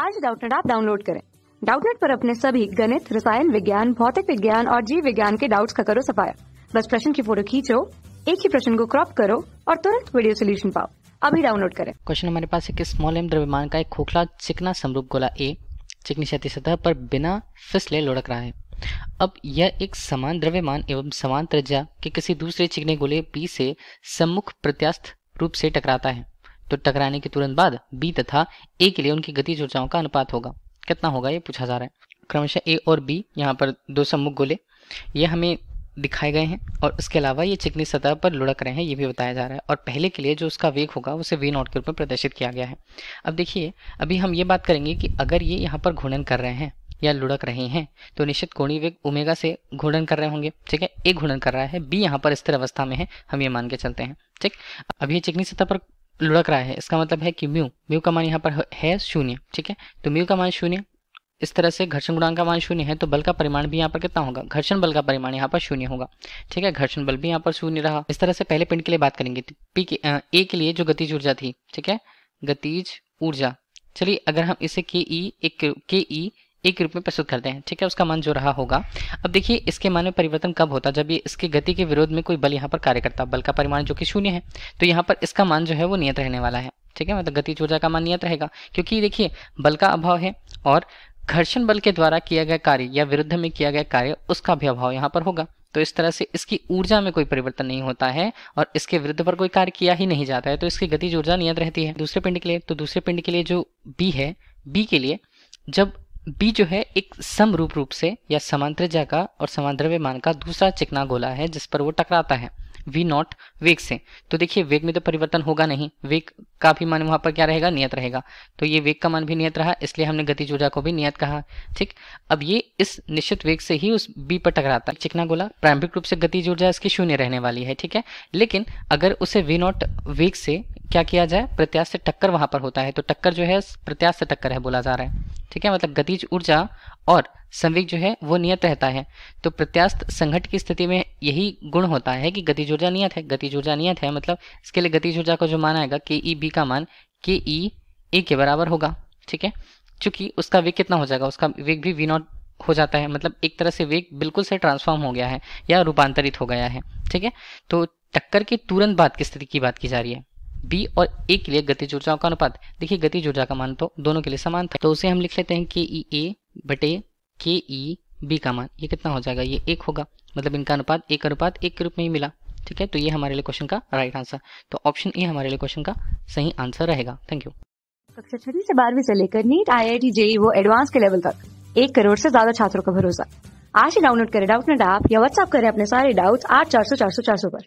आज डाउटनेट आप डाउनलोड करें डाउटनेट पर अपने सभी गणित रसायन विज्ञान भौतिक विज्ञान और जीव विज्ञान के डाउट्स का करो सफाया बस प्रश्न की फोटो खींचो एक ही प्रश्न को क्रॉप करो और तुरंत वीडियो सोल्यूशन पाओ अभी डाउनलोड करें क्वेश्चन हमारे पास एक स्मॉल एम द्रव्यमान का एक खोखला चिकना समरूप गोला ए चिकनी क्षति सतह पर बिना फिसले लुढ़क रहा है अब यह एक समान द्रव्यमान एवं समान त्रिज्या के किसी दूसरे चिकने गोले पी से सम्मुख प्रत्यास्थ रूप से टकराता है तो टकराने के तुरंत बाद बी तथा ए के लिए उनकी गति ऊर्जाओं का अनुपात होगा कितना होगा ये पूछा जा रहा है क्रमशः ए और बी यहाँ पर दो सम्मुख गोले ये हमें दिखाए गए हैं और उसके अलावा ये चिकनी सतह पर लुढ़क रहे हैं ये भी बताया जा रहा है और पहले के लिए जो उसका वेग होगा उसे वी नॉट के में प्रदर्शित किया गया है अब देखिए अभी हम ये बात करेंगे कि अगर ये यहाँ पर घूर्णन कर रहे हैं या लुढ़क रहे हैं तो निश्चित कोणी वेग ओमेगा से घूर्णन कर रहे होंगे ठीक है ए घूर्णन कर रहा है बी यहाँ पर स्थिर अवस्था में है हम ये मान के चलते हैं ठीक अब ये चिकनी सतह पर लुढ़क रहा है इसका मतलब है कि म्यू म्यू का मान यहाँ पर है शून्य ठीक है तो म्यू का मान शून्य इस तरह से घर्षण गुणांक का मान शून्य है तो बल का परिमाण भी यहाँ पर कितना होगा घर्षण बल का परिमाण यहाँ पर शून्य होगा ठीक है घर्षण बल भी यहाँ पर शून्य रहा इस तरह से पहले पिंड के लिए बात करेंगे तो पी के ए के लिए जो गतिज ऊर्जा थी ठीक है गतिज ऊर्जा चलिए अगर हम इसे के ई एक के ई एक रूप में प्रस्तुत करते हैं ठीक है उसका मान जो रहा होगा अब देखिए इसके मान में परिवर्तन कब होता है जब ये इसके गति के विरोध में कोई बल यहाँ पर कार्य करता बल का परिमाण जो कि शून्य है तो यहाँ पर इसका मान जो है वो नियत रहने वाला है ठीक है मतलब गति ऊर्जा का मान नियत रहेगा क्योंकि देखिए बल का अभाव है और घर्षण बल के द्वारा किया गया कार्य या विरुद्ध में किया गया कार्य उसका भी अभाव यहाँ पर होगा तो इस तरह से इसकी ऊर्जा में कोई परिवर्तन नहीं होता है और इसके विरुद्ध पर कोई कार्य किया ही नहीं जाता है तो इसकी गति ऊर्जा नियत रहती है दूसरे पिंड के लिए तो दूसरे पिंड के लिए जो बी है बी के लिए जब बी जो है एक समरूप रूप से या समांतर का और समांतरव्यमान का दूसरा चिकना गोला है जिस पर वो टकराता है वी नॉट वेग से तो देखिए वेग में तो परिवर्तन होगा नहीं वेग का भी मान वहां पर क्या रहेगा नियत रहेगा तो ये वेग का मान भी नियत रहा इसलिए हमने गति ऊर्जा को भी नियत कहा ठीक अब ये इस निश्चित वेग से ही उस बी पर टकराता है चिकना गोला प्रारंभिक रूप से गति ऊर्जा इसकी शून्य रहने वाली है ठीक है लेकिन अगर उसे वी नॉट वेग से क्या किया जाए प्रत्याश से टक्कर वहां पर होता है तो टक्कर जो है प्रत्याश से टक्कर है बोला जा रहा है ठीक है मतलब गतिज ऊर्जा और संवेग जो है वो नियत रहता है तो प्रत्यास्थ संघट की स्थिति में यही गुण होता है कि गतिज ऊर्जा नियत है गतिज ऊर्जा नियत है मतलब इसके लिए गतिज ऊर्जा का जो मान आएगा के ई बी का मान के ई ए के बराबर होगा ठीक है चूंकि उसका वेग कितना हो जाएगा उसका वेग भी वी नॉट हो जाता है मतलब एक तरह से वेग बिल्कुल से ट्रांसफॉर्म हो गया है या रूपांतरित हो गया है ठीक है तो टक्कर के तुरंत बाद की स्थिति की बात की जा रही है बी और ए के लिए गतिज ऊर्जाओं का अनुपात देखिए गतिज ऊर्जा का मान तो दोनों के लिए समान था तो उसे हम लिख लेते हैं के ई ए बटे के ई बी का मान ये कितना हो जाएगा ये एक होगा मतलब इनका अनुपात एक अनुपात एक के रूप में ही मिला ठीक है तो ये हमारे लिए क्वेश्चन का राइट आंसर तो ऑप्शन ए हमारे लिए क्वेश्चन का सही आंसर रहेगा थैंक यू कक्षा छठी से बारहवीं से लेकर NEET I I T JEE वो एडवांस के लेवल तक एक करोड़ से ज्यादा छात्रों का भरोसा आज ही डाउनलोड करें डाउट नेट ऐप या व्हाट्सअप करें अपने सारे डाउट्स आठ चार सौ चार सौ चार सौ पर